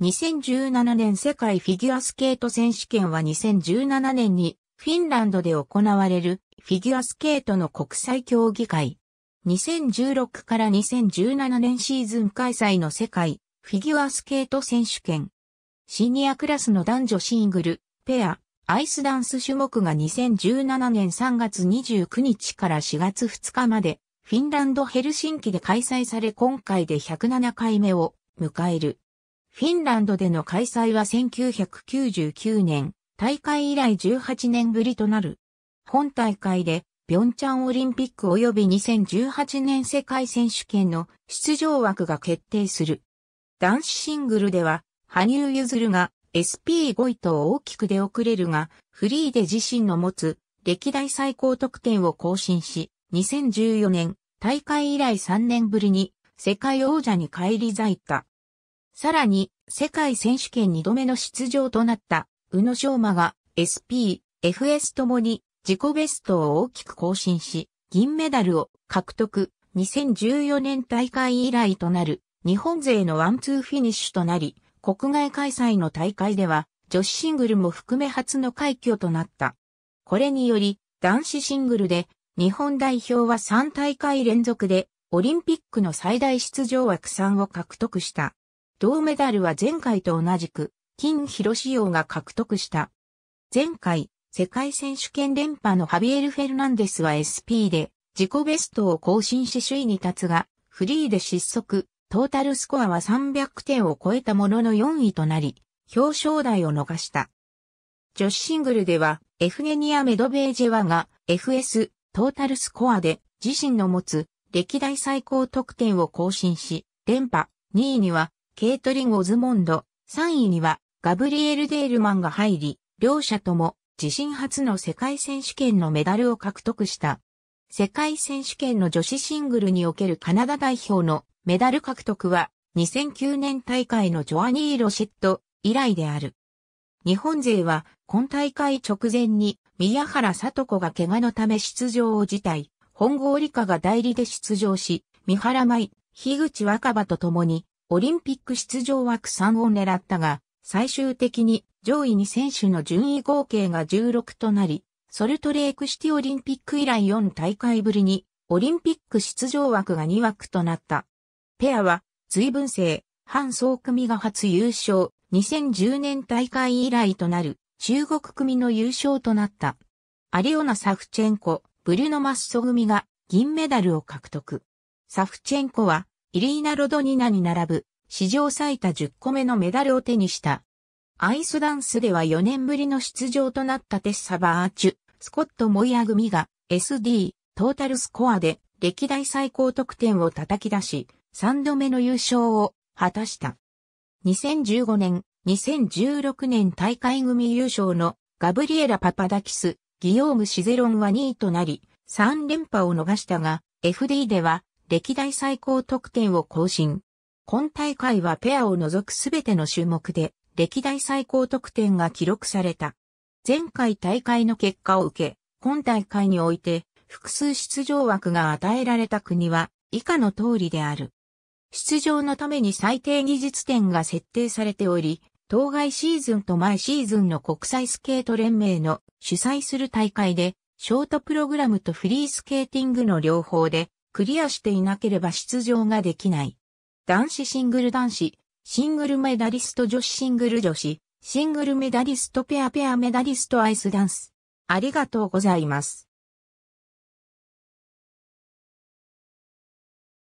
2017年世界フィギュアスケート選手権は2017年にフィンランドで行われるフィギュアスケートの国際競技会。2016から2017年シーズン開催の世界フィギュアスケート選手権。シニアクラスの男女シングル、ペア、アイスダンス種目が2017年3月29日から4月2日まで、フィンランドヘルシンキで開催され今回で107回目を迎える。フィンランドでの開催は1999年、大会以来18年ぶりとなる。本大会で、ビョンチャンオリンピック及び2018年世界選手権の出場枠が決定する。男子シングルでは、羽生結弦が SP5 位と大きく出遅れるが、フリーで自身の持つ歴代最高得点を更新し、2014年大会以来3年ぶりに世界王者に返り咲いた。さらに、世界選手権2度目の出場となった、宇野昌磨が SP、FS ともに自己ベストを大きく更新し、銀メダルを獲得。2014年大会以来となる日本勢のワンツーフィニッシュとなり、国外開催の大会では女子シングルも含め初の快挙となった。これにより男子シングルで日本代表は3大会連続でオリンピックの最大出場枠3を獲得した。銅メダルは前回と同じく、金広仕様が獲得した。前回、世界選手権連覇のハビエル・フェルナンデスは SP で、自己ベストを更新し首位に立つが、フリーで失速、トータルスコアは300点を超えたものの4位となり、表彰台を逃した。女子シングルでは、エフゲニア・メドベージェワが、FS、トータルスコアで、自身の持つ、歴代最高得点を更新し、連覇、2位には、ケイトリン・オズモンド、3位にはガブリエル・デールマンが入り、両者とも自身初の世界選手権のメダルを獲得した。世界選手権の女子シングルにおけるカナダ代表のメダル獲得は2009年大会のジョアニー・ロシェット以来である。日本勢は今大会直前に宮原里子が怪我のため出場を辞退、本郷理香が代理で出場し、三原舞、樋口若葉と共にオリンピック出場枠3を狙ったが、最終的に上位2選手の順位合計が16となり、ソルトレークシティオリンピック以来4大会ぶりに、オリンピック出場枠が2枠となった。ペアは、随分性、半総組が初優勝、2010年大会以来となる、中国組の優勝となった。アリオナ・サフチェンコ、ブリュノ・マッソ組が銀メダルを獲得。サフチェンコはイリーナ・ロドニナに並ぶ、史上最多10個目のメダルを手にした。アイスダンスでは4年ぶりの出場となったテッサ・バーチュ、スコット・モイア組が SD、トータルスコアで歴代最高得点を叩き出し、3度目の優勝を果たした。2015年、2016年大会組優勝のガブリエラ・パパダキス、ギヨーム・シゼロンは2位となり、3連覇を逃したが、FD では歴代最高得点を更新。今大会はペアを除くすべての種目で歴代最高得点が記録された。前回大会の結果を受け、今大会において複数出場枠が与えられた国は以下の通りである。出場のために最低技術点が設定されており、当該シーズンと前シーズンの国際スケート連盟の主催する大会で、ショートプログラムとフリースケーティングの両方でクリアしていなければ出場ができない。男子シングル男子、シングルメダリスト女子シングル女子、シングルメダリストペアペアメダリストアイスダンス。ありがとうございます。